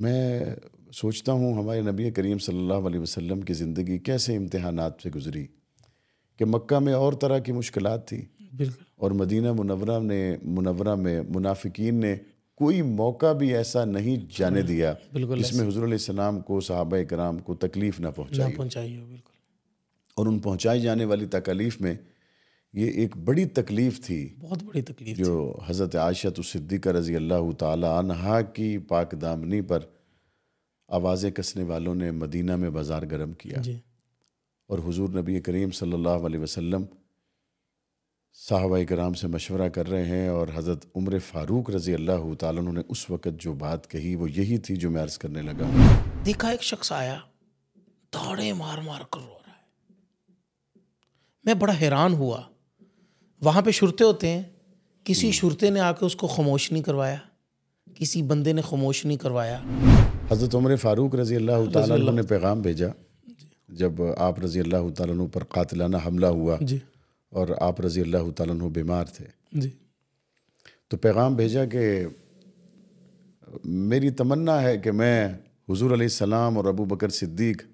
मैं सोचता हूँ हमारे नबी करीम सल्लल्लाहु अलैहि वसल्लम की ज़िंदगी कैसे इम्तहान से गुजरी कि मक्का में और तरह की मुश्किल थी और मदीना मुनवरा ने मुनवरा में मुनाफिकीन ने कोई मौका भी ऐसा नहीं जाने हम्म, दिया जिसमें हजूर को साहब कराम को तकलीफ़ ना पहुँचाई पहुँचाई और उन पहुँचाई जाने वाली तकलीफ़ में ये एक बड़ी तकलीफ थी बहुत बड़ी तकलीफ जो हज़रत आयशा तो सिद्दीक़ रज़ी अल्लाह तहा की पाक दामनी पर आवाज़ें कसने वालों ने मदीना में बाज़ार गर्म किया और हजूर नबी करीम सल्लल्लाहु अलैहि वसल्लम कराम से मशवरा कर रहे हैं और हज़रत उम्र फ़ारूक रज़ी अल्लाह तु ने उस वक़्त जो बात कही वो यही थी जो मैं अर्ज़ करने लगा देखा एक शख्स आया धाड़े मार मार कर रो रहा है मैं बड़ा हैरान हुआ वहाँ पे शुरते होते हैं किसी हम्म। शुरते ने आके उसको खामोश नहीं करवाया किसी बंदे ने खामोश नहीं करवाया हज़रत उमर फ़ारूक रज़ी अल्लाह तु ने पैगाम भेजा जब आप रज़ी अल्लाह तु पर कातिलाना हमला हुआ जी और आप रज़ी अल्लाह तु बीमार थे जी तो पैगाम भेजा कि मेरी तमन्ना है कि मैं हजूर सलाम और अबू बकर सिद्दीक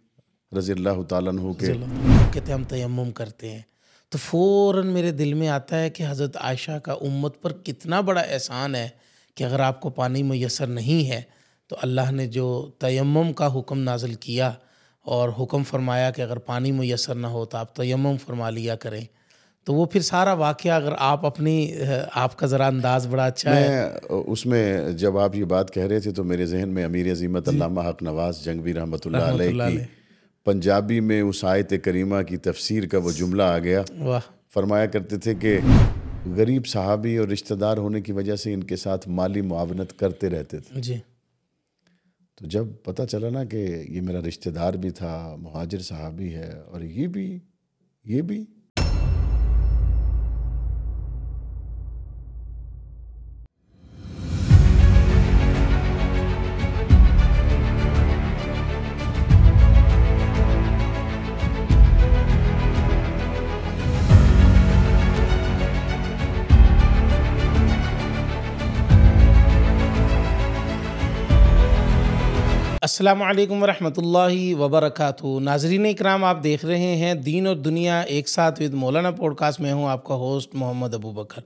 रज़ी अल्लाह तु के कहते हम तयम करते हैं तो फ़ौर मेरे दिल में आता है कि हज़रत आयशा का उम्मत पर कितना बड़ा एहसान है कि अगर आपको पानी मैसर नहीं है तो अल्लाह ने जो तयम का हुक्म नाजिल किया और हुक्म फरमाया कि अगर पानी मैसर ना हो तो आप तयम फरमा लिया करें तो वो फिर सारा वाक़ अगर आप अपनी आपका ज़रा अंदाज बड़ा अच्छा है उसमें जब आप ये बात कह रहे थे तो मेरे जहन में अमीर अजीमत हक नवाज जंगवी रहमत पंजाबी में उस आयत करीमा की तफसीर का वो जुमला आ गया वाह फरमाया करते थे कि गरीब साहबी और रिश्तेदार होने की वजह से इनके साथ माली मुआवनत करते रहते थे जी तो जब पता चला ना कि ये मेरा रिश्तेदार भी था महाजर साहबी है और ये भी ये भी अल्लाम वरहमतुल्लाहि वबरकत नाजरीन इकराम आप देख रहे हैं दीन और दुनिया एक साथ विद मौलाना पॉडकास्ट में हूँ आपका होस्ट मोहम्मद अबू बकर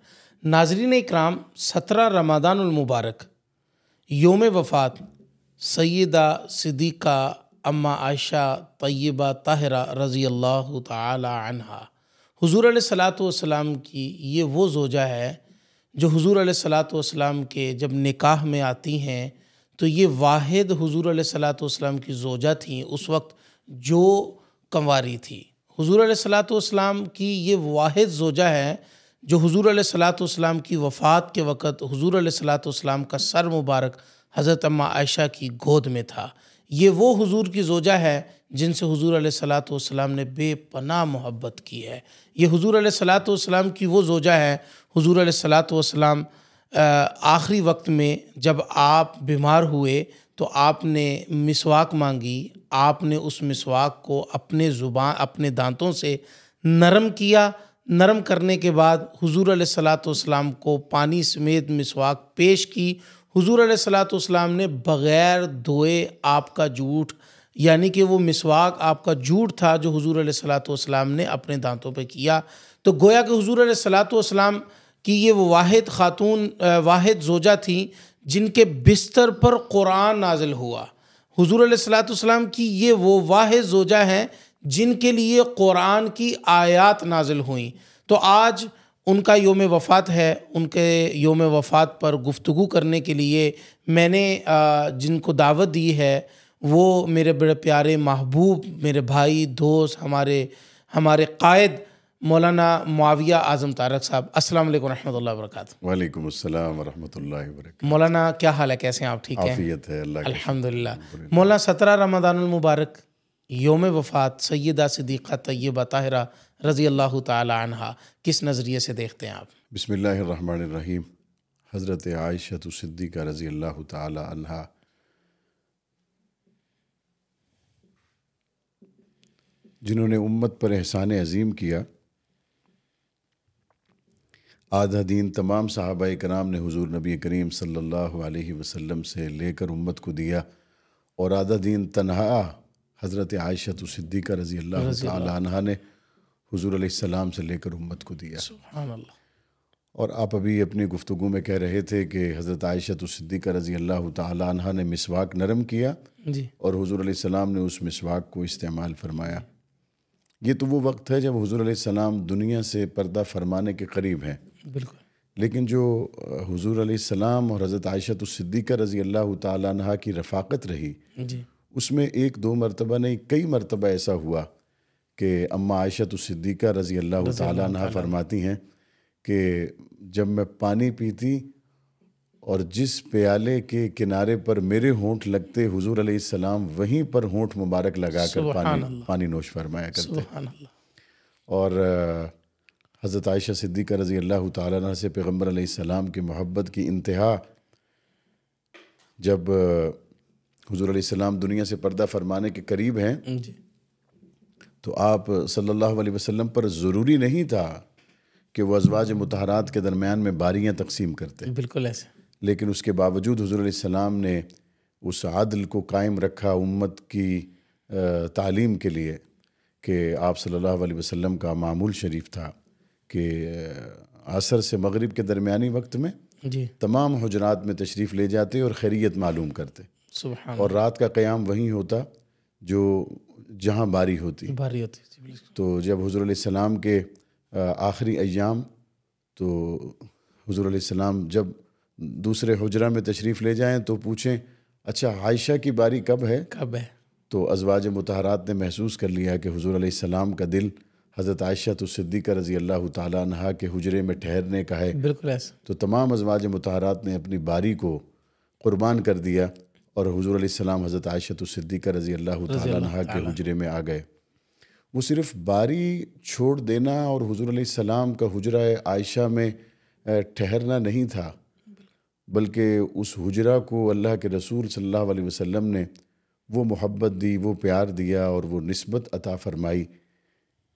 नाजरीन इकराम सत्रह रमादानमबारक योम वफ़ात सैदा सिद्दीक़ा अम्मा आयशा तय्यबा ताहरा रज़ी अल्लाह तहा हजूर सलात वसलाम की ये वो जोजा है जो हजूर सलात वसलाम के जब निकाह में आती हैं तो ये वाहिद हजूर सलाम की जोजा थी उस वक्त जो कंवारी थी हजूर सलाम की ये वाहिद जोजा है जो हजूर सलाम की वफ़ात के वक़्त हजूर सलाम का सर मुबारक हज़रत अम्मा आयशा की गोद में था ये वो हुजूर की जोजा है जिनसे हुजूर सलाम ने बेपनाह मोहब्बत की है ये हुजूर सलाम की वो जोजा है हुजूर सलाम आखिरी वक्त में जब आप बीमार हुए तो आपने मिसवाक मांगी आपने उस मिसवाक को अपने ज़ुबान अपने दांतों से नरम किया नरम करने के बाद हुजूर सलाम को पानी समेत मिसवाक पेश की हुजूर सलाम ने बग़ैर धोए आपका जूठ यानी कि वो मिसवाक आपका जूठ था जो हुजूर सलाम ने अपने दांतों पे किया तो गोया के हुजूर सलाम कि ये वो वाहिद ख़ातून वाहिद जोजा थी जिनके बिस्तर पर कुरान नाजिल हुआ हजूर सलाम की ये वो वाहिद जोजा हैं जिनके लिए कुरान की आयात नाजिल हुई तो आज उनका योम वफ़ात है उनके योम वफ़ात पर गुफ्तु करने के लिए मैंने जिनको दावत दी है वो मेरे बड़े प्यारे महबूब मेरे भाई दोस्त हमारे हमारे कायद मौलाना मुआविया आज़म तारक साहब अस्सलाम वालेकुम रहमतुल्लाहि वरकत वालेकुम अस्सलाम रहमतुल्लाहि वरकत मौलाना क्या हाल है कैसे हैं आप ठीक हैं आफियत है अल्लाह अल्हम्दुलिल्लाह मौलाना सत्रह रमदानुल मुबारक योम वफ़ात सैदा सिद्दीक़ा तय्यबा ताहिरा रज़ी अल्लाह तहा किस नज़रिए से देखते हैं आप बसमीम हज़रत आयशत सिद्दीक़ा रज़ी अल्लाह तहा जिन्होंने उम्मत पर एहसान अज़ीम किया आधा दिन तमाम सहाबा कराम ने हुजूर नबी करीम सल्लल्लाहु अलैहि वसल्लम से लेकर उम्मत को दिया और आधा दिन तनहा हज़रत आयशत सिद्दीक़ा रज़ी अल्लाह ने हुजूर सलाम से लेकर उम्मत को दिया और आप अभी अपनी गुफ्तु में कह रहे थे कि हज़रत आयशत सिद्दीक़ा रज़ी अल्लाह तह ने मिसवाक नरम किया और हुजूर सलाम ने उस मिसवाक को इस्तेमाल फरमाया ये तो वो वक्त है जब हुजूर सलाम दुनिया से पर्दा फरमाने के करीब हैं बिल्कुल लेकिन जो हजूर सलाम और हज़रत आयशत तो सिद्दीक़ा रज़ी अल्लाह तह की रफाकत रही उसमें एक दो मरतबा नहीं कई मरतबा ऐसा हुआ कि अम्मा आयशत तो सिद्दीक़ा रज़ी अल्लाह तह फरमाती हैं कि जब मैं पानी पीती और जिस प्याले के किनारे पर मेरे होंठ लगते हुजूर सलाम वहीं पर होंठ मुबारक लगाकर पानी पानी नोश फरमाया करते और हज़रत आयशा सिद्दीक़ा रज़ी अल्लाह ताली से पैगम्बर सलाम की मोहब्बत की इंतहा जब हजूर सलाम दुनिया से पर्दा फरमाने के करीब हैं तो आप सल्लल्लाहु अलैहि वसल्लम पर ज़रूरी नहीं था कि वह अजवाज मतहरात के दरमियान में बारियाँ तकसीम करते बिल्कुल ऐसे लेकिन उसके बावजूद हजूर सलाम ने उस आदल को कायम रखा उम्मत की तालीम के लिए कि आप सल्लल्लाहु अलैहि वसल्लम का मामूल शरीफ था कि असर से मगरिब के दरमिया वक्त में जी तमाम हजरात में तशरीफ़ ले जाते और खैरियत मालूम करते और रात का क़्याम वहीं होता जो जहाँ बारी होती बारी होती तो जब हजूर सलाम के आखिरी अयाम तो हजूर सलाम जब दूसरे हजरा में तशरीफ़ ले जाएँ तो पूछें अच्छा आयशा की बारी कब है कब है तो अजवाज मतहरात ने महसूस कर लिया कि हजूर सलाम का दिल हज़रत आयशा तो सिद्दीक़ा रज़ी अल्लाह तह के हजरे में ठहरने का है बिल्कुल ऐसा तो तमाम अजवाज मतहरात ने अपनी बारी को कुर्बान कर दिया और हजूर आसमाम हज़रत आयशा तो सिद्दीक़ा रज़ी अल्लाह तह के हजरे में आ गए वो सिर्फ़ बारी छोड़ देना और हजूर आसमाम का हजरा आयशा में ठहरना नहीं था बल्कि उस हजरा को अल्लाह के रसूल सल्ला वसम ने वो मोहब्बत दी वो प्यार दिया और वो नस्बत अता फरमाई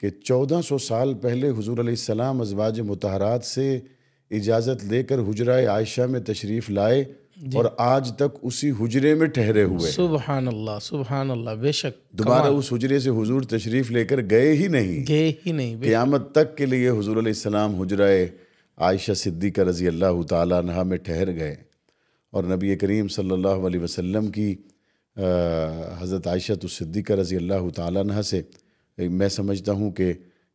कि 1400 साल पहले हजूर सलाम अजवाज मतहरात से इजाज़त लेकर हुजरा आयशा में तशरीफ़ लाए और आज तक उसी हुजरे में ठहरे हुए सुबहानल्ला अल्लाह बेशक दोबारा उस हुजरे से हुजूर तशरीफ़ लेकर गए ही नहीं गए ही नहीं क़यामत तक के लिए हजूर सलाम हजरा आयशा सिद्दीक रज़ी अल्लाह तह में ठहर गए और नबी करीम सल्लल्लाहु वसम की हज़रत आयशा तो सिद्दीक रज़ी अल्लाह तह से मैं समझता हूँ कि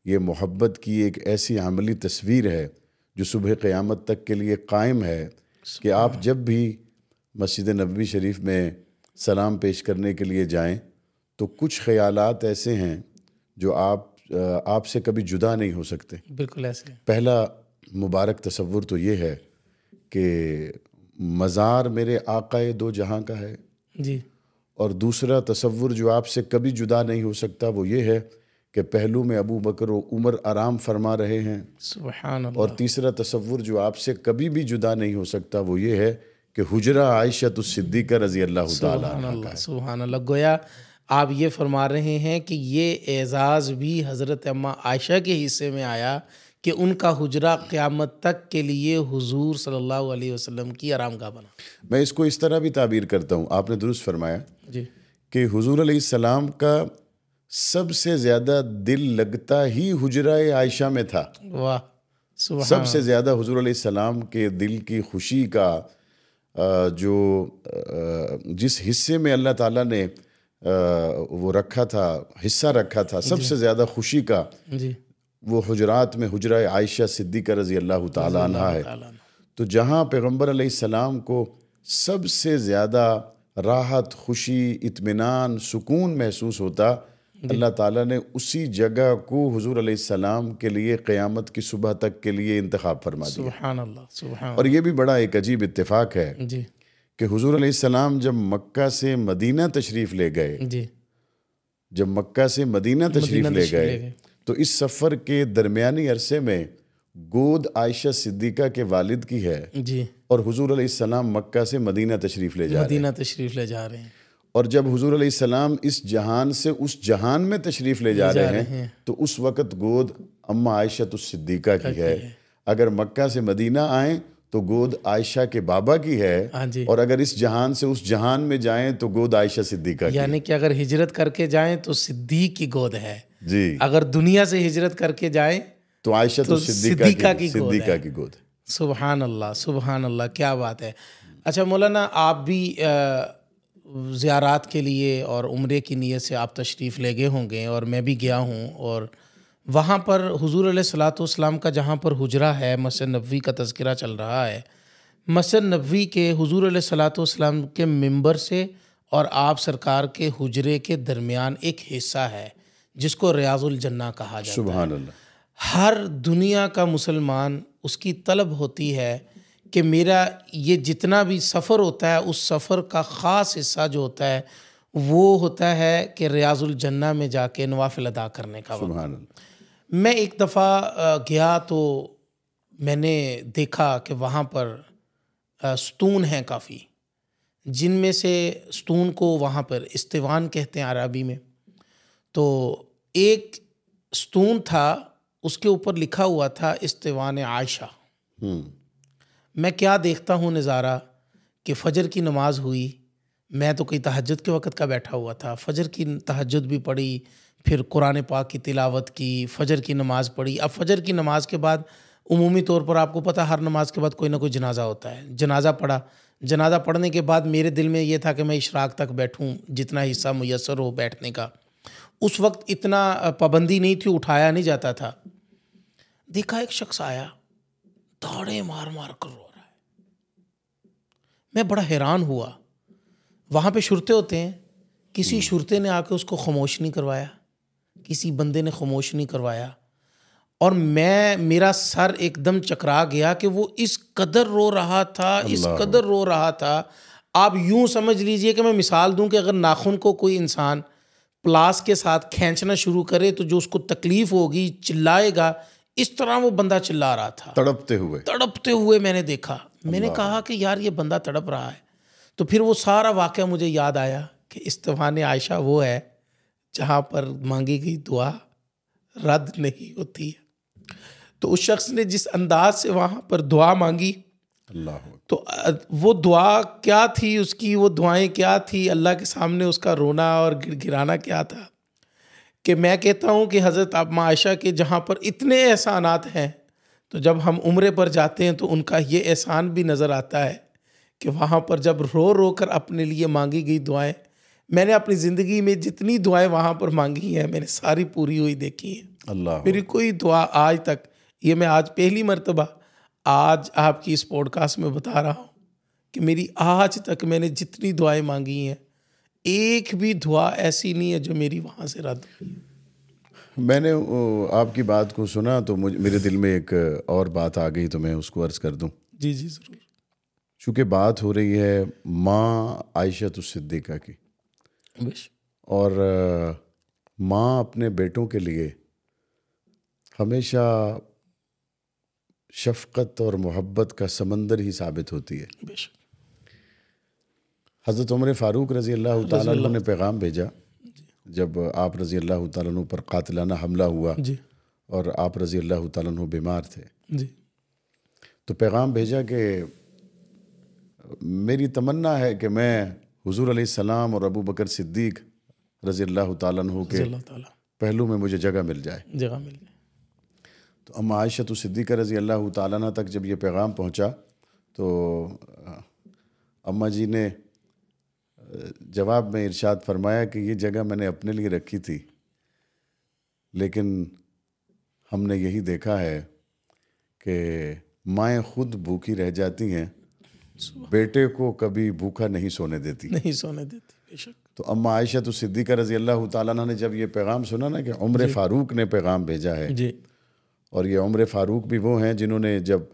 ये मोहब्बत की एक ऐसी अमली तस्वीर है जो सुबह क़यामत तक के लिए कायम है कि आप जब भी मस्जिद नबी शरीफ में सलाम पेश करने के लिए जाएं तो कुछ ख्यालात ऐसे हैं जो आप आपसे कभी जुदा नहीं हो सकते बिल्कुल ऐसे पहला मुबारक तस्वुर तो ये है कि मज़ार मेरे आकाए दो जहाँ का है जी और दूसरा तस्वुर जो आपसे कभी जुदा नहीं हो सकता वो ये है कि पहलू में अबू बकर उमर आराम फरमा रहे हैं और तीसरा तस्वुर जो आपसे कभी भी जुदा नहीं हो सकता वो ये है कि हुजरा आयशा तो सिद्दीक़ रजी अल्लाह सुबहानल्ला गोया आप ये फरमा रहे हैं कि ये एज़ाज़ भी हज़रत अम्मा आयशा के हिस्से में आया कि उनका हुजरा क़्यामत तक के लिए हुजूर सल्लल्लाहु अलैहि वसल्लम की आराम का बना मैं इसको इस तरह भी ताबीर करता हूँ आपने दुरुस्त फरमाया कि हुजूर सलाम का सबसे ज़्यादा दिल लगता ही हुजरा आयशा में था वाह सबसे ज़्यादा हुजूर सलाम के दिल की खुशी का जो जिस हिस्से में अल्लाह ताला ने वो रखा था हिस्सा रखा था सबसे ज़्यादा खुशी का वो हजरात में हजरा आयशा सिद्दीक रज़ी अल्लाह तह है तो जहाँ पैगम्बर सलाम को सबसे ज़्यादा राहत खुशी इत्मीनान सुकून महसूस होता अल्लाह ताला ने उसी जगह को हजूर सलाम के लिए क़यामत की सुबह तक के लिए इंतखा फरमा दिया और ये भी बड़ा एक अजीब इतफाक है कि हजूर सलाम जब मक्का से मदीना तशरीफ़ ले गए जब मक्का से मदीना तशरीफ़ ले गए तो इस सफ़र के दरमिया अरसे में गोद आयशा सिद्दीका के वालिद की है और हजूर सलाम मक्का से मदीना तशरीफ़ ले जा मदीना तशरीफ़ ले जा रहे हैं और जब हजूर सलाम इस जहान से उस जहान में तशरीफ़ ले जा, रहे हैं तो उस वक़्त गोद अम्मा आयशा तो सिद्दीक़ा की है।, अगर मक्का से मदीना आए तो गोद आयशा के बाबा की है हाँ और अगर इस जहान से उस जहान में जाएं तो गोद आयशा सिद्दीका यानी कि अगर हिजरत करके जाएं तो सिद्दीक की गोद है जी अगर दुनिया से हिजरत करके जाएं तो आयशा तो, तो सिद्दीका, की सिद्दीका की गोद है सुबहान अल्लाह सुबहान अल्लाह क्या बात है अच्छा मौलाना आप भी ज़्यारात के लिए और उम्र की नीयत से आप तशरीफ़ ले गए होंगे और मैं भी गया हूँ और वहाँ पर हजूर सलातम का जहाँ पर हजरा है मसन नबी का तस्करा चल रहा है मसन नबी के हजूर सलातम के मंबर से और आप सरकार के हजरे के दरमियान एक हिस्सा है जिसको रियाजुल जन्ना कहा जाता है हर दुनिया का मुसलमान उसकी तलब होती है कि मेरा ये जितना भी सफ़र होता है उस सफ़र का ख़ास हिस्सा जो होता है वो होता है कि रियाजुल जन्ना में जाके नवाफिल अदा करने का वक्त मैं एक दफ़ा गया तो मैंने देखा कि वहाँ पर स्तून हैं काफ़ी जिनमें से स्तून को वहाँ पर इस्तेवान कहते हैं अरबी में तो एक स्तून था उसके ऊपर लिखा हुआ था इस्तेवान आयशा हम्म। मैं क्या देखता हूँ नज़ारा कि फ़जर की नमाज हुई मैं तो कहीं तहजद के वक़्त का बैठा हुआ था फ़जर की तहजद भी पढ़ी फिर कुरान पाक की तिलावत की फ़जर की नमाज़ पढ़ी अब फ़जर की नमाज के बाद उमूमी तौर पर आपको पता हर नमाज के बाद कोई ना कोई जनाजा होता है जनाजा पढ़ा जनाजा पढ़ने के बाद मेरे दिल में ये था कि मैं इशराक तक बैठूँ जितना हिस्सा मैसर हो बैठने का उस वक्त इतना पाबंदी नहीं थी उठाया नहीं जाता था देखा एक शख्स आया दौड़े मार मार कर रो रहा है मैं बड़ा हैरान हुआ वहाँ पे शुरते होते हैं किसी हम्म। शुरते ने आके उसको खामोश नहीं करवाया किसी बंदे ने खामोश नहीं करवाया और मैं मेरा सर एकदम चकरा गया कि वो इस कदर रो रहा था इस कदर रो रहा था आप यूं समझ लीजिए कि मैं मिसाल दूं कि अगर नाखून को कोई इंसान प्लास के साथ खींचना शुरू करे तो जो उसको तकलीफ़ होगी चिल्लाएगा इस तरह वो बंदा चिल्ला रहा था तड़पते हुए तड़पते हुए मैंने देखा मैंने कहा कि यार ये बंदा तड़प रहा है तो फिर वो सारा वाक्य मुझे याद आया कि इस्तफान आयशा वो है जहाँ पर मांगी गई दुआ रद्द नहीं होती है तो उस शख्स ने जिस अंदाज से वहाँ पर दुआ मांगी अल्लाह तो वो दुआ क्या थी उसकी वो दुआएं क्या थी अल्लाह के सामने उसका रोना और गिराना क्या था कि मैं कहता हूँ कि हज़रत आप आयशा के जहाँ पर इतने एहसानात हैं तो जब हम उम्र पर जाते हैं तो उनका ये एहसान भी नज़र आता है कि वहाँ पर जब रो रो कर अपने लिए मांगी गई दुआएं मैंने अपनी ज़िंदगी में जितनी दुआएं वहाँ पर मांगी हैं मैंने सारी पूरी हुई देखी हैं अल्लाह मेरी कोई दुआ आज तक ये मैं आज पहली मरतबा आज आपकी इस पॉडकास्ट में बता रहा हूँ कि मेरी आज तक मैंने जितनी दुआएं मांगी हैं एक भी दुआ ऐसी नहीं है जो मेरी वहाँ से रद्द हुई मैंने आपकी बात को सुना तो मुझे मेरे दिल में एक और बात आ गई तो मैं उसको अर्ज़ कर दूं जी जी ज़रूर चूँकि बात हो रही है माँ आयशा तो सिद्दीका की और माँ अपने बेटों के लिए हमेशा शफकत और मोहब्बत का समंदर ही साबित होती है बेशक हज़रत उमर फ़ारूक रज़ी अल्लाह तु ने पैगाम भेजा जब आप रज़ी अल्लाह तु पर कातलाना हमला हुआ जी और आप रज़ी अल्लाह तु बीमार थे जी तो पैगाम भेजा कि मेरी तमन्ना है कि मैं हजूर सलाम और अबू बकर सिद्दीक रज़ी अल्लाह तु के पहलू में मुझे जगह मिल जाए जगह मिल जाए तो अम्मा आयशत सिद्दीक रज़ी अल्लाह तक जब ये पैगाम पहुँचा तो अम्मा जी ने जवाब में इरशाद फरमाया कि ये जगह मैंने अपने लिए रखी थी लेकिन हमने यही देखा है कि माएँ खुद भूखी रह जाती हैं बेटे को कभी भूखा नहीं सोने देती नहीं सोने देती बेशक तो अम्मा आयशा तो सिद्दीका रजी अल्लाह ताला ने जब ये पैगाम सुना ना कि उम्र फ़ारूक ने पैगाम भेजा है जी और ये उम्र फ़ारूक भी वो हैं जिन्होंने जब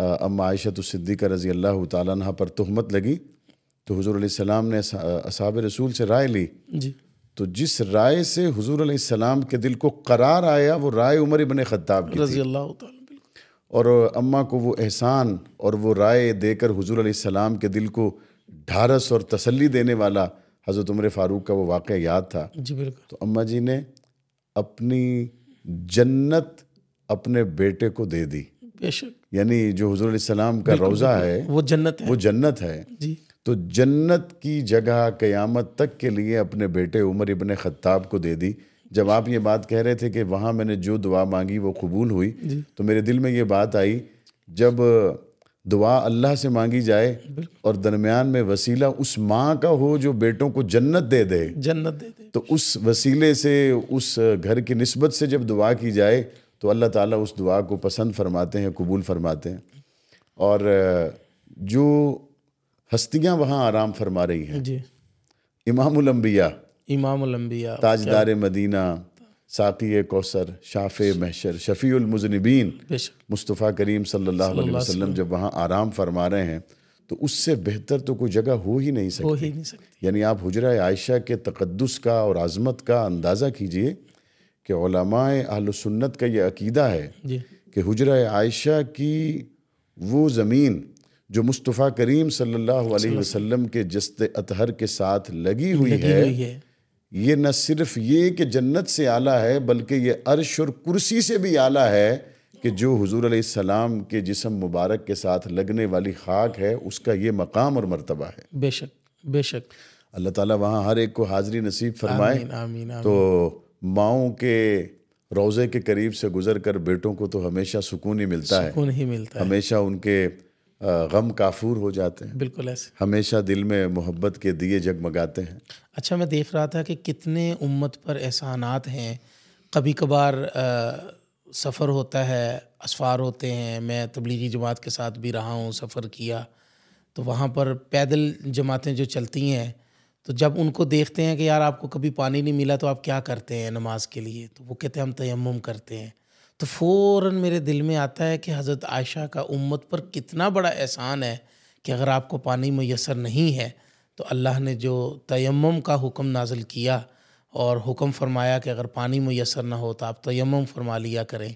अम्मा आयशा तो सिद्दीका रजी अल्लाह तह पर तहमत लगी तो हजूर सलाम ने असाब रसूल से राय ली जी तो जिस राय से हजूर सलाम के दिल को करार आया वो राय उमर इबन खत्ताब की रजी अल्लाह और अम्मा को वो एहसान और वो राय देकर हजूर सलाम के दिल को ढारस और तसल्ली देने वाला हज़रत उमर फ़ारूक का वो वाक़ याद था जी बिल्कुल तो अम्मा जी ने अपनी जन्नत अपने बेटे को दे दी बेशक यानी जो हजूर सलाम का रोज़ा है वो जन्नत है वो जन्नत है जी तो जन्नत की जगह क़यामत तक के लिए अपने बेटे उमर इबन ख़त्ताब को दे दी जब आप ये बात कह रहे थे कि वहाँ मैंने जो दुआ मांगी वो कबूल हुई तो मेरे दिल में ये बात आई जब दुआ अल्लाह से मांगी जाए और दरमियान में वसीला उस माँ का हो जो बेटों को जन्नत दे दे जन्नत दे दे तो उस वसीले से उस घर की नस्बत से जब दुआ की जाए तो अल्लाह ताला उस दुआ को पसंद फरमाते हैं कबूल फरमाते हैं और जो हस्तियां वहाँ आराम फरमा रही हैं जी इमामबिया इमामबिया ताजदार मदीना साकी कौसर शाफ़ महशर शफ़ीमजनबीन मुस्तफ़ा करीम सल्लल्लाहु अलैहि वसल्लम जब वहाँ आराम फरमा रहे हैं तो उससे बेहतर तो कोई जगह हो ही नहीं सकती हो ही नहीं सकती यानी आप हजरा आयशा के तकदस का और आज़मत का अंदाज़ा कीजिए कि सुन्नत का ये अकीदा है कि हजरा आयशा की वो ज़मीन जो मुस्तफ़ा करीम सल्लल्लाहु अलैहि वसल्लम के जस्त अतहर के साथ लगी हुई लगी है, है। ये न सिर्फ ये कि जन्नत से आला है बल्कि ये अर्श और कुर्सी से भी आला है कि जो हजूर सलाम के जिसम मुबारक के साथ लगने वाली खाक है उसका ये मकाम और मरतबा है बेशक बेशक अल्लाह ताला वहाँ हर एक को हाजिरी नसीब फरमाए तो माओ के रोज़े के करीब से गुजर कर बेटों को तो हमेशा सुकून ही मिलता सुकून है ही मिलता हमेशा उनके गम काफूर हो जाते हैं बिल्कुल ऐसे हमेशा दिल में मोहब्बत के दिए जगमगाते हैं अच्छा मैं देख रहा था कि कितने उम्मत पर एहसानात हैं कभी कभार सफ़र होता है असफ़ार होते हैं मैं तबलीगी जमात के साथ भी रहा हूँ सफ़र किया तो वहाँ पर पैदल जमातें जो चलती हैं तो जब उनको देखते हैं कि यार आपको कभी पानी नहीं मिला तो आप क्या करते हैं नमाज के लिए तो वो कहते हैं हम तयम करते हैं तो फ़ौर मेरे दिल में आता है कि हज़रत आयशा का उम्मत पर कितना बड़ा एहसान है कि अगर आपको पानी मैसर नहीं है तो अल्लाह ने जो तयम का हुक्म नाजिल किया और हुक्म फरमाया कि अगर पानी मैसर ना हो तो आप तयम फरमा लिया करें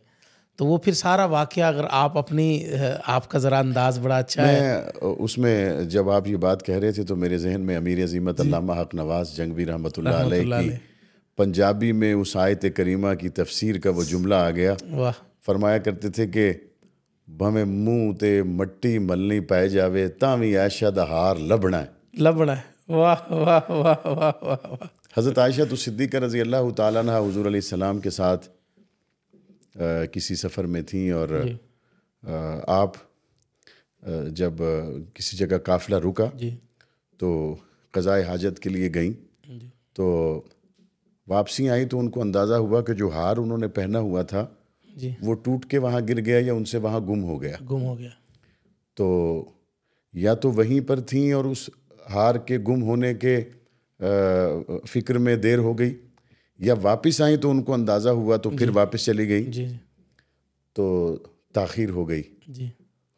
तो वो फिर सारा वाक़ अगर आप अपनी आपका ज़रा अंदाज़ बड़ा अच्छा है उसमें जब आप ये बात कह रहे थे तो मेरे जहन में अमीर अजीमत हक नवाज़ जंगवी रहमत पंजाबी में उस आयत करीमा की तफसीर का वो जुमला आ गया वाह फरमाया करते थे कि भावें मुँह ते मट्टी मलनी पाए जावे ਤਾਂ ਵੀ द हार ਹਾਰ है ਹੈ ਲੱਭਣਾ ਹੈ वाह वाह वाह वाह वाह हज़रत आयशा तो सिद्दीक़ रज़ी अल्लाह तह हजूर सलाम के साथ आ, किसी सफ़र में थी और आ, आप आ, जब किसी जगह काफ़िला रुका तो कज़ाए हाजत के लिए गई तो वापसी आई तो उनको अंदाज़ा हुआ कि जो हार उन्होंने पहना हुआ था जी वो टूट के वहाँ गिर गया या उनसे वहाँ गुम हो गया गुम हो गया तो या तो वहीं पर थीं और उस हार के गुम होने के फिक्र में देर हो गई या वापस आई तो उनको अंदाज़ा हुआ तो फिर वापस चली गई जी तो ताखिर हो गई जी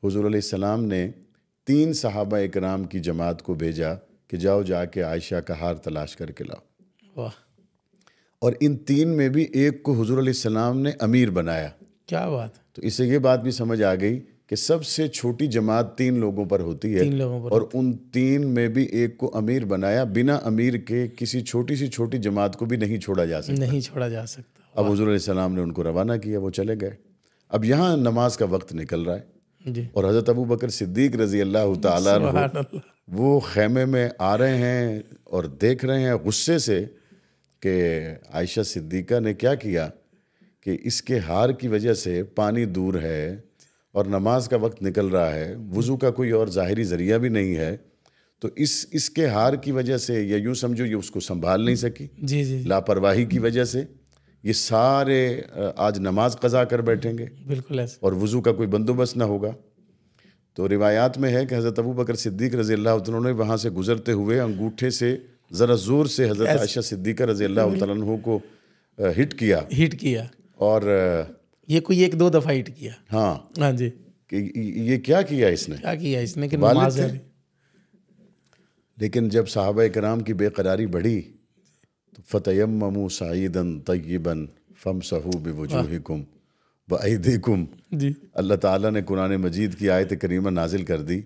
हजूर सलाम ने तीन सहाबा इकराम की जमात को भेजा कि जाओ जाके आयशा का हार तलाश करके लाओ वाह और इन तीन में भी एक को हजूर सलाम ने अमीर बनाया क्या बात तो इसे ये बात भी समझ आ गई कि सबसे छोटी जमात तीन लोगों पर होती है तीन लोगों पर और उन तीन में भी एक को अमीर बनाया बिना अमीर के किसी छोटी सी छोटी जमात को भी नहीं छोड़ा जा सकता नहीं छोड़ा जा सकता अब हजूर सलाम ने उनको रवाना किया वो चले गए अब यहाँ नमाज का वक्त निकल रहा है और हज़रत अबू बकर सिद्दीक रजी अल्लाह ताला वो खेमे में आ रहे हैं और देख रहे हैं गुस्से से कि आयशा सिद्दीका ने क्या किया कि इसके हार की वजह से पानी दूर है और नमाज का वक्त निकल रहा है वज़ू का कोई और ज़ाहरी ज़रिया भी नहीं है तो इस इसके हार की वजह से या यूँ समझो ये उसको संभाल नहीं सकी जी जी लापरवाही की वजह से ये सारे आज नमाज कज़ा कर बैठेंगे बिल्कुल ऐसे और वज़ू का कोई बंदोबस्त ना होगा तो रिवायात में है कि हज़रत अबू बकर सिद्दीक रज़ी अल्लाह उन्होंने वहाँ से गुज़रते हुए अंगूठे से ज़रा ज़ोर से हज़रत आयशा सिद्दीक रजी अल्लाह हम्म। तु को हिट किया हिट किया और ये कोई एक दो दफ़ा हिट किया हाँ हाँ जी ये क्या किया इसने क्या किया इसने कि नमाज लेकिन जब साहब कराम की बेकरारी बढ़ी तो फ़तयमू सईदन तयबन फ़म सहू बवजूहिकुम बईदिकुम हाँ। जी अल्लाह ताला ने कुरान मजीद की आयत करीमा नाजिल कर दी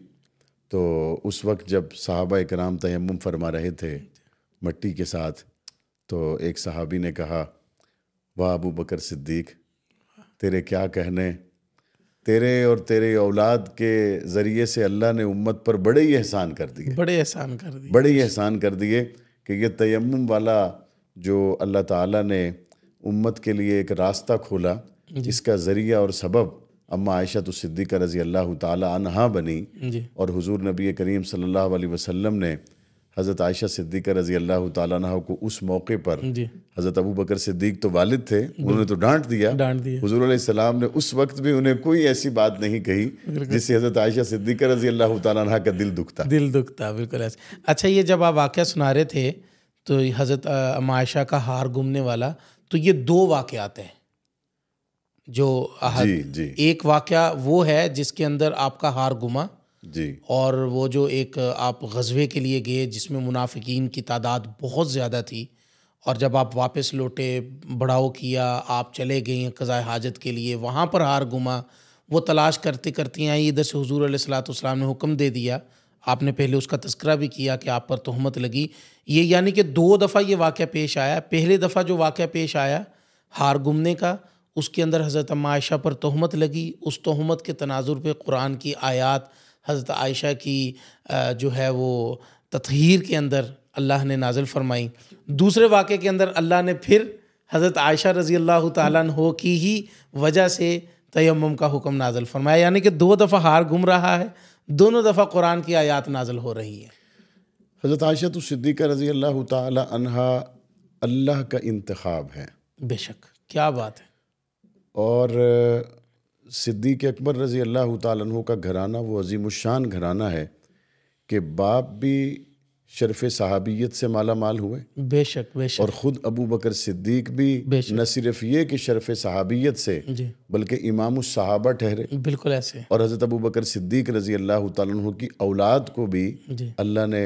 तो उस वक्त जब साहबा कराम तयम फरमा रहे थे मट्टी के साथ तो एक सहाबी ने कहा वाह अबू बकर सिद्दीक तेरे क्या कहने तेरे और तेरे औलाद के ज़रिए से अल्लाह ने उम्मत पर बड़े ही एहसान कर दिए बड़े एहसान कर दिए बड़े ही एहसान कर दिए कि ये तयम वाला जो अल्लाह ताला ने उम्मत के लिए एक रास्ता खोला जिसका ज़रिया और सबब अम्मा आयशा तो सिद्दीक़ा रज़ी अल्लाह तहा बनी और हुजूर नबी करीम सल्लल्लाहु अलैहि वसल्लम ने हज़रत आयशा सिद्दीक रजी अल्लाह तह को उस मौके पर हज़रत अबू बकर सिद्दीक तो वालिद थे उन्होंने तो डांट दिया डांट दिया हजूर ने उस वक्त भी उन्हें कोई ऐसी बात नहीं कही जिससे हज़रत आयशा सिद्दीक रजी अल्लाह तह का दिल दुखता दिल दुखता बिल्कुल ऐसा अच्छा ये जब आप वाक़ सुना रहे थे तो हज़रत आयशा का हार घूमने वाला तो ये दो आते हैं जो जी, जी। एक वाक़ वो है जिसके अंदर आपका हार घुमा जी और वो जो एक आप गजबे के लिए गए जिसमें मुनाफिकीन की तादाद बहुत ज़्यादा थी और जब आप वापस लौटे बढ़ाओ किया आप चले गए कज़ाए हाजत के लिए वहाँ पर हार घुमा वो तलाश करते करते आई इधर से हजूर सलाम ने हुक्म दे दिया आपने पहले उसका तस्करा भी किया कि आप पर तहमत लगी ये यानी कि दो दफ़ा ये वाक़ पेश आया पहले दफ़ा जो वाक़ पेश आया हार घुमने का उसके अंदर हज़रत मायशा पर तहमत लगी उस तहमत के तनाजुर पर कुरान की आयात हज़रत आयशा की जो है वो तथहर के अंदर अल्लाह ने नाजिल फरमाई दूसरे वाक़े के अंदर अल्लाह ने फिर हज़रत आयशा रज़ी अल्लाह तहो की ही वजह से तयम का हुक्म नाजल फरमाया यानी कि दो दफ़ा हार घूम रहा है दोनों दफ़ा कुरान की आयात नाजल हो रही है हज़रत आयशा तो सिद्दीक रज़ी अल्लाह तहा अल्लाह का इंतखब है बेशक क्या बात है और सिद्दीक अकबर रज़ी अल्लाह तु का घराना वो अजीमशान घराना है कि बाप भी शरफ सहाबियत से माला माल हुए बेशक बेशक और ख़ुद अबू बकर सिद्दीक भी न सिर्फ ये कि शरफ सहाबियत से बल्कि इमाम सहाबा ठहरे बिल्कुल ऐसे और हज़रत अबू बकर सिद्दीक रज़ी अल्लाह तु की औलाद को भी अल्लाह ने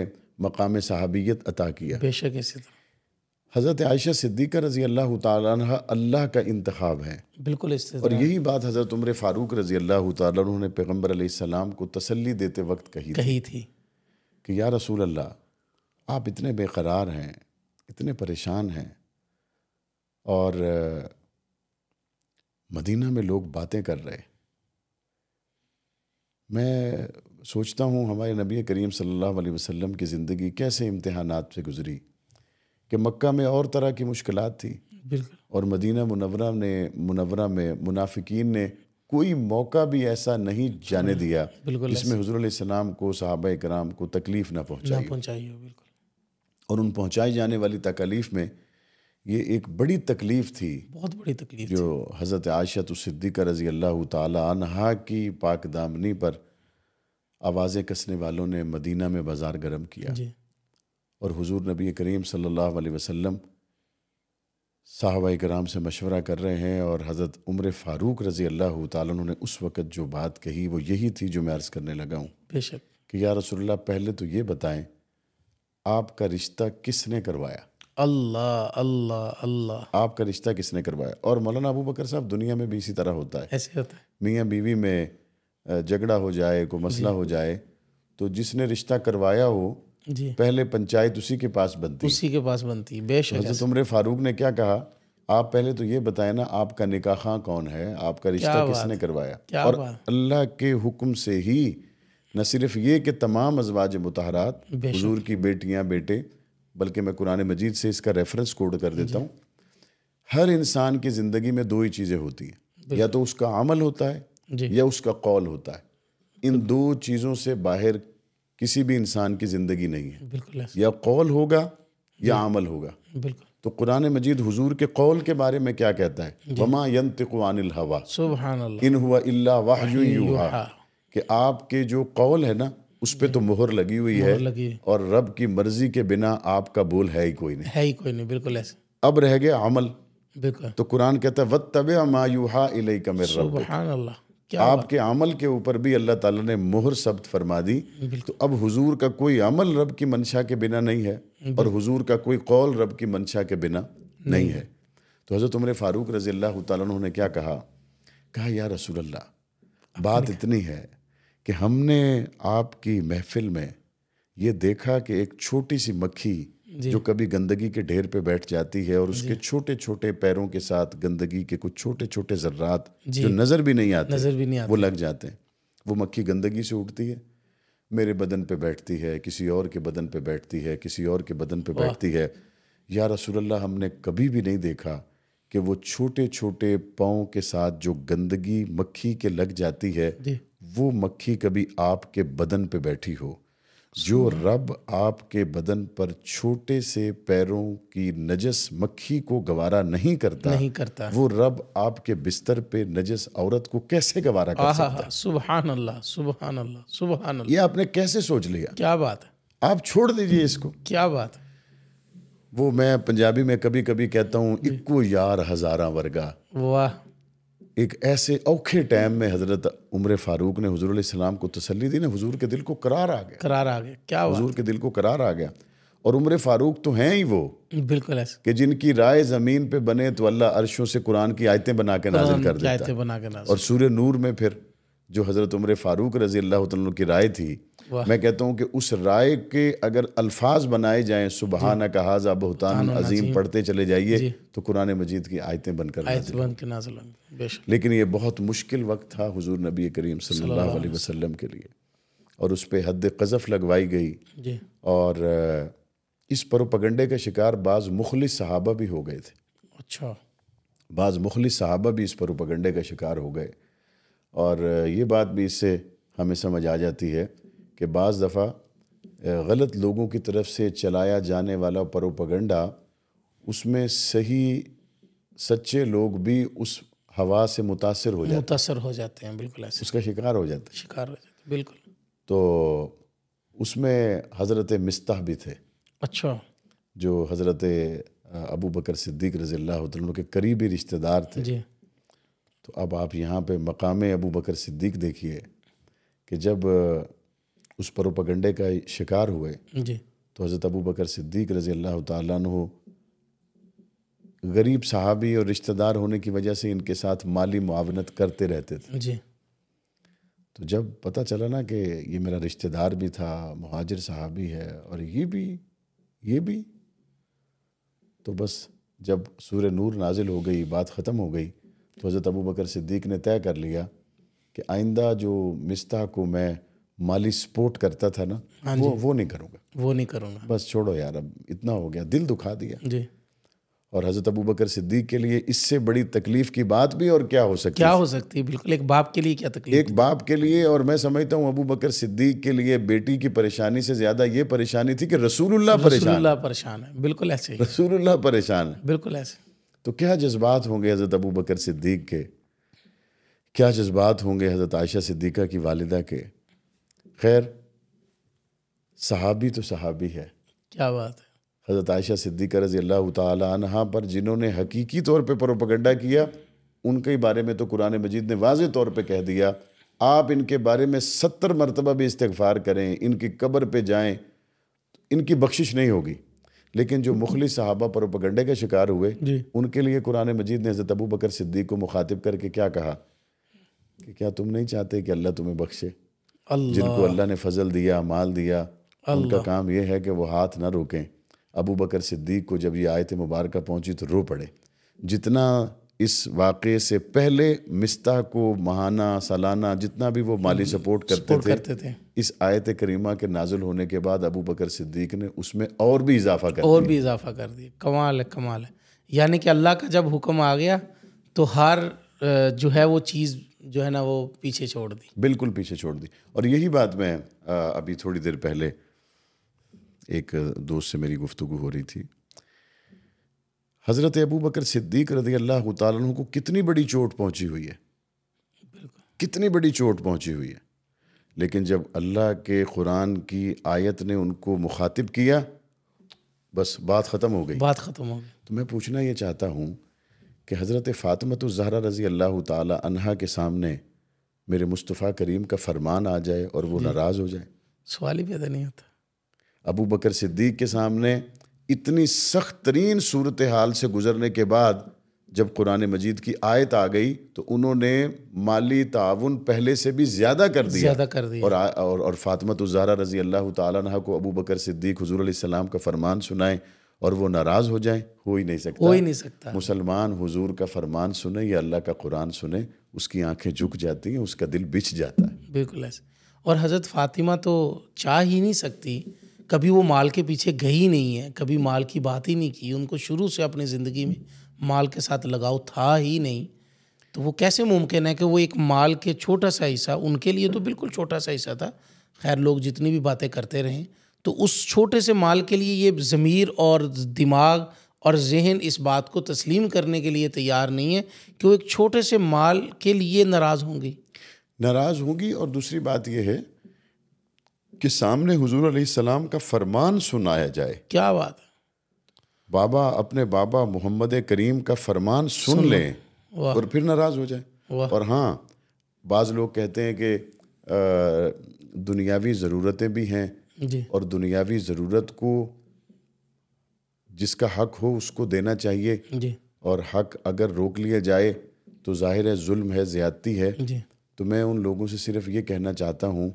मकाम सहाबियत अता किया बेशक ऐसे तो। हज़रत आयशा सिद्दीक रज़ी अल्लाह तह अल्लाह का इंतखब है बिल्कुल इस और यही बात हज़रत उम्र फ़ारूक रज़ी अल्लाह तह ने पैगम्बर आसमाम को तसली देते वक्त कही कही थी, थी। कि या रसूल अल्लाह आप इतने बेकरार हैं इतने परेशान हैं और मदीना में लोग बातें कर रहे मैं सोचता हूँ हमारे नबी करीम सल्ला वसम की ज़िंदगी कैसे इम्तहान से गुज़री कि मक्का में और तरह की मुश्किल थी और मदीना मुनवरा ने मुनवरा में मुनाफिकीन ने कोई मौका भी ऐसा नहीं जाने दिया जिसमें हजूर को सहाबा कराम को तकलीफ़ ना पहुंचाई पहुँचाई बिल्कुल और उन पहुँचाई जाने वाली तकलीफ़ में ये एक बड़ी तकलीफ़ थी बहुत बड़ी तकलीफ जो हज़रत आयशत सिद्दीक़ रज़ी अल्लाह तहा की पाक दामनी पर आवाज़ें कसने वालों ने मदीना में बाज़ार गर्म किया जी। और हुजूर नबी करीम सल्लल्लाहु अलैहि वसल्लम साहबा कराम से मशवरा कर रहे हैं और हज़रत उम्र फ़ारूक रज़ी अल्लाह तु ने उस वक़्त जो बात कही वो यही थी जो मैं अर्ज़ करने लगा हूँ बेशक कि या रसोल्ला पहले तो ये बताएं आपका रिश्ता किसने करवाया अल्लाह अल्लाह अल्लाह आपका रिश्ता किसने करवाया और मौलाना अबू बकर साहब दुनिया में भी इसी तरह होता है ऐसे होता है मियाँ बीवी में झगड़ा हो जाए कोई मसला हो जाए तो जिसने रिश्ता करवाया हो जी पहले पंचायत उसी के पास बनती उसी के पास बनती बेशक तुमरे फारूक ने क्या कहा आप पहले तो ये बताए ना आपका निकाह खां कौन है आपका रिश्ता किसने करवाया और अल्लाह के हुक्म से ही न सिर्फ ये कि तमाम अजवाज मतहरात हजूर की बेटियां बेटे बल्कि मैं कुरान मजीद से इसका रेफरेंस कोड कर देता हूँ हर इंसान की ज़िंदगी में दो ही चीज़ें होती हैं या तो उसका अमल होता है या उसका कौल होता है इन दो चीज़ों से बाहर किसी भी इंसान की ज़िंदगी नहीं है बिल्कुल या कौल होगा या अमल होगा बिल्कुल तो कुरान मजीद हुजूर के कौल के बारे में क्या कहता है आपके जो कौल है ना उस पे तो मोहर लगी हुई है और रब की मर्जी के बिना आपका बोल है ही कोई नहीं है ही कोई नहीं बिल्कुल ऐसे अब रह गया अमल बिल्कुल तो कुरान कहता है वत तब मायूहा आपके अमल के ऊपर भी अल्लाह ताला ने मुहर सब्त फरमा दी तो अब हुजूर का कोई अमल रब की मंशा के बिना नहीं है और हुजूर का कोई कौल रब की मंशा के बिना नहीं, नहीं है तो हज़रत उम्र फ़ारूक रज़ी अल्लाह ने क्या कहा कहा या रसूल अल्लाह बात इतनी है कि हमने आपकी महफिल में ये देखा कि एक छोटी सी मक्खी जो कभी गंदगी के ढेर पे बैठ जाती है और उसके छोटे छोटे पैरों के साथ गंदगी के कुछ छोटे छोटे जर्रात जो नज़र भी नहीं आते नज़र भी नहीं आते वो लग जाते हैं वो मक्खी गंदगी से उठती है मेरे बदन पे बैठती है किसी और के बदन पे बैठती है किसी और के बदन पे बैठती है या रसूलल्लाह हमने कभी भी नहीं देखा कि वो छोटे छोटे पाँव के साथ जो गंदगी मक्खी के लग जाती है वो मक्खी कभी आपके बदन पे बैठी हो जो रब आपके बदन पर छोटे से पैरों की नजस मक्खी को गवारा नहीं करता नहीं करता वो रब आपके बिस्तर पे नजस औरत को कैसे गवारा कर सकता सुबहान अल्लाह सुबहान अल्लाह सुबहान अल्लाह ये आपने कैसे सोच लिया क्या बात है आप छोड़ दीजिए इसको क्या बात है वो मैं पंजाबी में कभी कभी कहता हूँ इक्को यार हजारा वर्गा वाह एक ऐसे औखे टाइम में हज़रत उम्र फ़ारूक ने हजूर सलाम को तसली दी ना हजूर के दिल को करार आ गया करार आ गया क्या हजूर के दिल को करार आ गया और उम्र फ़ारूक तो हैं ही वो बिल्कुल ऐसे कि जिनकी राय ज़मीन पे बने तो अल्लाह अरशों से कुरान की आयतें बना के नाजिल कर देता बना के और सूर्य नूर में फिर जो हज़रत उम्र फ़ारूक रज़ी अल्लाह की राय थी मैं कहता हूँ कि उस राय के अगर अल्फाज बनाए जाएं सुबह न कहाजा बहुतान अजीम पढ़ते चले जाइए तो कुरान मजीद की आयतें बनकर लेकिन ये बहुत मुश्किल वक्त था हजूर नबी करीम सल्लल्लाहु वसल्लम के लिए और उस पर हद कज़फ़ लगवाई गई और इस परोपगंडे का शिकार बाज़ मुखलिस सहाबा भी हो गए थे अच्छा बाज़ मुखलिस सहाबा भी इस परोपगंडे का शिकार हो गए और ये बात भी इससे हमें समझ आ जाती है कि बज़ दफ़ा गलत लोगों की तरफ से चलाया जाने वाला परोपगंडा उसमें सही सच्चे लोग भी उस हवा से मुतासर हो जाते मुतासर हो जाते हैं बिल्कुल ऐसे उसका शिकार हो जाता है शिकार हो जाते हैं बिल्कुल तो उसमें हज़रत मिस्ताह भी थे अच्छा जो हज़रत अबू बकर सिद्दीक रज़ी अल्लाह के करीबी रिश्तेदार थे जी तो अब आप यहाँ पे मकाम अबू बकर सिद्दीक देखिए कि जब उस परोपगंडे का शिकार हुए जी तो हज़रत अबू बकर सिद्दीक रज़ी अल्लाह तु गरीब साहबी और रिश्तेदार होने की वजह से इनके साथ माली मुआवनत करते रहते थे जी तो जब पता चला ना कि ये मेरा रिश्तेदार भी था महाजिर साहबी है और ये भी ये भी तो बस जब सूर नूर नाजिल हो गई बात ख़त्म हो गई तो हज़रत अबू बकर सिद्दीक ने तय कर लिया कि आइंदा जो मिस्ता को मैं माली सपोर्ट करता था ना हाँ वो वो नहीं करूँगा वो नहीं करूँगा बस छोड़ो यार अब इतना हो गया दिल दुखा दिया जी और हज़रत अबू बकर सिद्दीक के लिए इससे बड़ी तकलीफ़ की बात भी और क्या हो सकती क्या हो सकती है बिल्कुल एक बाप के लिए क्या तकलीफ एक बाप के लिए और मैं समझता हूँ अबू बकर सिद्दीक के लिए बेटी की परेशानी से ज़्यादा ये परेशानी थी कि रसूलुल्लाह परेशान परेशान है बिल्कुल ऐसे रसूलुल्लाह परेशान है बिल्कुल ऐसे तो क्या जज्बात होंगे हज़रत अबू बकर सिद्दीक के क्या जज्बात होंगे हज़रत आयशा सिद्दीक़ा की वालदा के खैर सहाबी तो सहाबी है क्या बात है हज़रत आयशा सिद्दीक रजी अल्लाह तहा पर जिन्होंने हकीकी तौर पर प्रोपगंडा किया उनके बारे में तो कुरान मजीद ने वाज तौर पर कह दिया आप इनके बारे में सत्तर मरतबा भी इस्तफ़ार करें इनकी कब्र जाएँ तो इनकी बख्शिश नहीं होगी लेकिन जो मुखलिस साहबा प्रोपगंडे के शिकार हुए उनके लिए कुरान मजीद ने हज़रत अबू बकर सिद्दीक को मुखातिब करके क्या कहा कि क्या तुम नहीं चाहते कि अल्लाह तुम्हें बख्शे जिनको अल्लाह ने फजल दिया माल दिया उनका काम यह है कि वो हाथ ना रोकें अबू बकर सिद्दीक को जब ये आयत मुबारक पहुंची तो रो पड़े जितना इस वाक़े से पहले मिस्ता को महाना सालाना जितना भी वो माली हम्म, सपोर्ट करते, सपोर्ट थे, करते थे इस आयत करीमा के नाजुल होने के बाद अबू बकर सिद्दीक ने उसमें और भी इजाफा कर और भी इजाफा कर दिया कमाल है कमाल है यानी कि अल्लाह का जब हुक्म आ गया तो हर जो है वो चीज़ जो है ना वो पीछे छोड़ दी बिल्कुल पीछे छोड़ दी और यही बात मैं अभी थोड़ी देर पहले एक दोस्त से मेरी गुफ्तु हो रही थी हज़रत अबू बकर सिद्दीक रदी अल्लाह तु को कितनी बड़ी चोट पहुंची हुई है कितनी बड़ी चोट पहुंची हुई है लेकिन जब अल्लाह के कुरान की आयत ने उनको मुखातिब किया बस बात ख़त्म हो गई बात ख़त्म हो गई तो मैं पूछना ये चाहता हूँ कि हज़रत फ़ातमत ज़हरा रज़ी अल्लाह तहा के सामने मेरे मुस्तफ़ा करीम का फरमान आ जाए और वो नाराज़ हो जाए सवाल ही पैदा नहीं होता अबू बकर सिद्दीक के सामने इतनी सख्त तरीन सूरत हाल से गुज़रने के बाद जब कुरान मजीद की आयत आ गई तो उन्होंने माली ताउन पहले से भी ज़्यादा कर दिया ज़्यादा कर दिया और आ, और, और फ़ातमत उज़ारा रज़ी अल्लाह तह को अबू बकर सिद्दीक हजूर सलाम का फरमान सुनाएं और वो नाराज़ हो जाए हो ही नहीं सकता हो ही नहीं सकता मुसलमान हुजूर का फरमान सुने या अल्लाह का कुरान सुने उसकी आंखें झुक जाती हैं उसका दिल बिछ जाता है बिल्कुल ऐसा और हज़रत फातिमा तो चाह ही नहीं सकती कभी वो माल के पीछे गई नहीं है कभी माल की बात ही नहीं की उनको शुरू से अपनी ज़िंदगी में माल के साथ लगाव था ही नहीं तो वो कैसे मुमकिन है कि वो एक माल के छोटा सा हिस्सा उनके लिए तो बिल्कुल छोटा सा हिस्सा था खैर लोग जितनी भी बातें करते रहें तो उस छोटे से माल के लिए ये ज़मीर और दिमाग और जहन इस बात को तस्लीम करने के लिए तैयार नहीं है कि वो एक छोटे से माल के लिए नाराज़ होंगी नाराज़ होंगी और दूसरी बात यह है कि सामने हजूर सलाम का फरमान सुनाया जाए क्या बात है बाबा अपने बाबा मोहम्मद करीम का फरमान सुन, सुन लें और फिर नाराज़ हो जाए और हाँ बाज़ लोग कहते हैं कि दुनियावी ज़रूरतें भी हैं और दुनियावी ज़रूरत को जिसका हक हो उसको देना चाहिए और हक अगर रोक लिया जाए तो जाहिर है जुल्म है ज़्यादती है तो मैं उन लोगों से सिर्फ ये कहना चाहता हूँ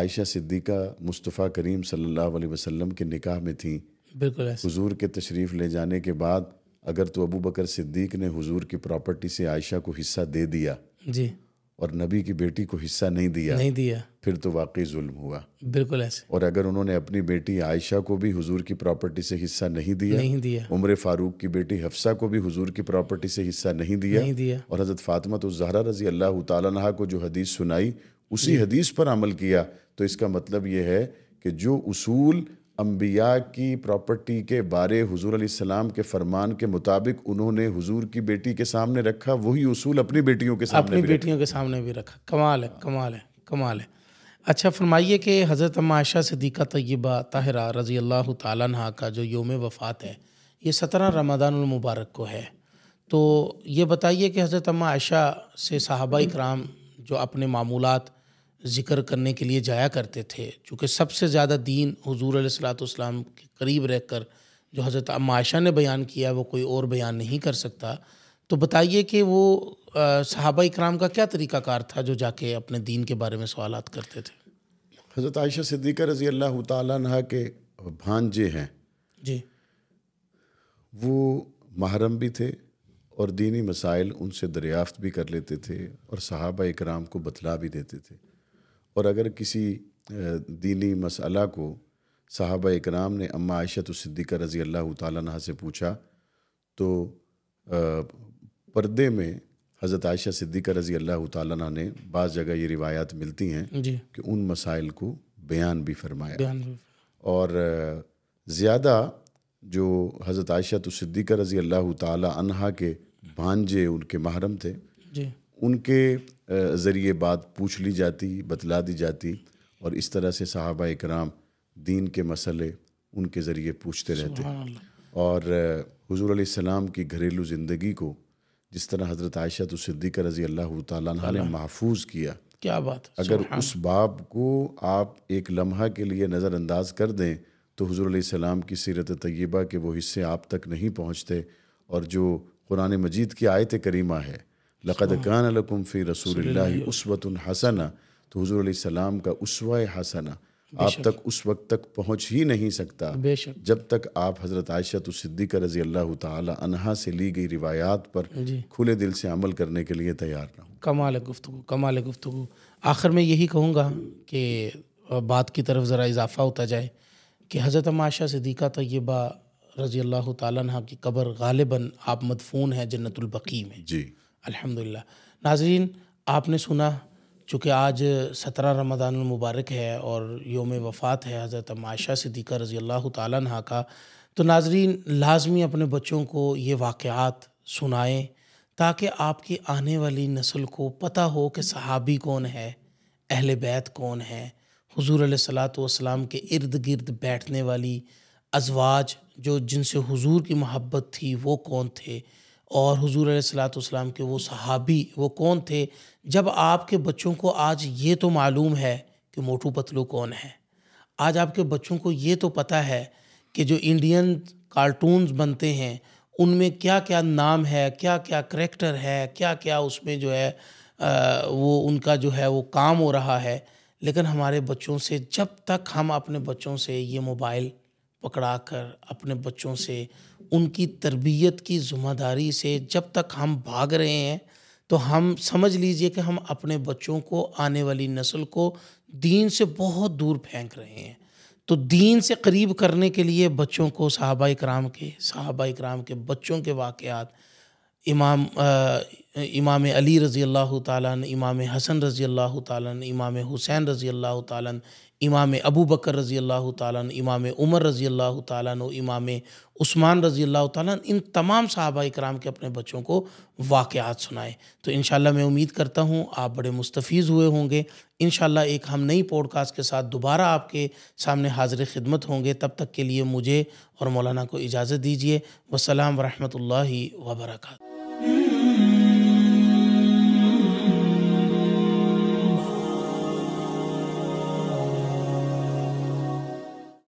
आयशा सिद्दीका मुस्तफ़ा करीम सल्लल्लाहु अलैहि वसल्लम के निकाह में थी बिल्कुल हुजूर के तशरीफ़ ले जाने के बाद अगर तो अबू बकर सिद्दीक ने हुजूर की प्रॉपर्टी से आयशा को हिस्सा दे दिया जी और नबी की बेटी को हिस्सा नहीं दिया नहीं दिया फिर तो वाकई जुल्म हुआ बिल्कुल ऐसे और अगर उन्होंने अपनी बेटी आयशा को भी हुजूर की प्रॉपर्टी से हिस्सा नहीं दिया नहीं दिया उम्र फारूक की बेटी हफ्सा को भी हुजूर की प्रॉपर्टी से हिस्सा नहीं दिया नहीं दिया और हजरत फातिमा तो जहरा रजी अल्लाह तहा को जो हदीस सुनाई उसी हदीस पर अमल किया तो इसका मतलब यह है कि जो उसूल अम्बिया की प्रॉपर्टी के बारे हुजूर सलाम के फरमान के मुताबिक उन्होंने हुजूर की बेटी के सामने रखा वही उसूल अपनी बेटियों के सामने अपनी बेटियों के सामने भी रखा कमाल है कमाल है कमाल है अच्छा फरमाइए कि हज़रत माशा सदीक़ा तय्यबा ताहरा रज़ी अल्लाह तहा का जो योम वफ़ात है ये सत्रह रमदानमबारक को है तो ये बताइए कि हज़रत माशा से साहबा इक्राम जो अपने मामूलत ज़िक्र करने के लिए जाया करते थे चूँकि सबसे ज़्यादा दीन हजूर सलाम के करीब रह कर जो हज़रत मायशा ने बयान किया वो कोई और बयान नहीं कर सकता तो बताइए कि वो सहाबा इक्राम का क्या तरीक़ाकार था जो जाके अपने दीन के बारे में सवाल करते थे हज़रत आयशा सिद्दीक रज़ी अल्लाह तह के भांजे हैं जी वो महरम भी थे और दीनी मसाइल उनसे दरियाफ्त भी कर लेते थे और सहाबा इक्राम को बतला भी देते थे और अगर किसी दीनी मसला को साहब कराम ने अम्मा आयशत सिद्दीक़ा रज़ी अल्लाह तह से पूछा तो पर्दे में हज़रत आयशा सिद्दीक़ा रज़ी अल्लाह तह ने बाज़ जगह ये रिवायात मिलती हैं कि उन मसाइल को बयान भी फरमाया बयान भी। और ज़्यादा जो हज़रत आयशा तो सिद्दीक़ा रज़ी अल्लाह तह के भांजे उनके महरम थे उनके ज़रिए बात पूछ ली जाती बतला दी जाती और इस तरह से साहबा इकराम दीन के मसले उनके ज़रिए पूछते रहते और हजूर सलाम की घरेलू ज़िंदगी को जिस तरह हज़रत आयशा तो सिद्दीक रज़ी अल्लाह तह ने महफूज किया क्या बात अगर उस बाब को आप एक लम्हा के लिए नज़रअंदाज कर दें तो हजूर सलाम की सीरत तय्यबा के वो हिस्से आप तक नहीं पहुँचते और जो कुरान मजीद की आयत करीमा है लक़द कान लकुम फ़ी रसूल उसवत हसना तो हजूर सलाम का उसवा हसना आप तक उस वक्त तक पहुँच ही नहीं सकता जब तक आप हज़रत आयशा तो सिद्दीक़ रजी अल्लाह तहा से ली गई रिवायात पर खुले दिल से अमल करने के लिए तैयार ना हो कमाल गुफ्तु कमाल गुफ्तु आखिर में यही कहूँगा कि बात की तरफ ज़रा इजाफ़ा होता जाए कि हज़रत माशा सिद्दीक़ा तय्यबा रजी अल्लाह तहा की कबर गालिबा आप मदफून है जन्नतुलबकी में जी अल्हम्दुलिल्लाह नाजरीन आपने सुना चूँकि आज सत्रह रमदान मुबारक है और योम वफ़ात है हज़रत माशा सिद्दीक़ा रज़ी अल्लाह तहा का तो नाजरीन लाजमी अपने बच्चों को ये वाक़ात सुनाएं ताकि आपकी आने वाली नस्ल को पता हो कि सहाबी कौन है अहल बैत कौन है हजूर सलात के इर्द गिर्द बैठने वाली अजवाज जो जिनसे हुजूर की मोहब्बत थी वो कौन थे और हजूर सलाम के वो सहाबी वो कौन थे जब आपके बच्चों को आज ये तो मालूम है कि मोटू पतलू कौन है आज आपके बच्चों को ये तो पता है कि जो इंडियन कार्टून्स बनते हैं उनमें क्या क्या नाम है क्या क्या करेक्टर है क्या क्या उसमें जो है वो उनका जो है वो काम हो रहा है लेकिन हमारे बच्चों से जब तक हम अपने बच्चों से ये मोबाइल पकड़ा कर अपने बच्चों से उनकी तरबियत की ज़िम्मेदारी से जब तक हम भाग रहे हैं तो हम समझ लीजिए कि हम अपने बच्चों को आने वाली नस्ल को दीन से बहुत दूर फेंक रहे हैं तो दीन से करीब करने के लिए बच्चों को साहबा कराम के सहाबा कराम के बच्चों के वाक़ात इमाम आ, इमाम अली रज़ी अल्लाह तालन इमाम हसन रज़ी अल्लाह तालन इमाम हुसैन रज़ी अल्लाह तालन इमाम अबू बकर रज़ी अल्लाह तन इमाम उमर रज़ी अल्लाह तन इमाम उस्मान रज़ी अल्लाह तन इन तमाम साहबा इक्राम के अपने बच्चों को वाक़ात सुनाएं तो इन मैं उम्मीद करता हूँ आप बड़े मुस्तफ़ हुए होंगे इन एक हम नई पॉडकास्ट के साथ दोबारा आपके सामने हाजिर खिदमत होंगे तब तक के लिए मुझे और मौलाना को इजाज़त दीजिए वसलम वरहमल वर्का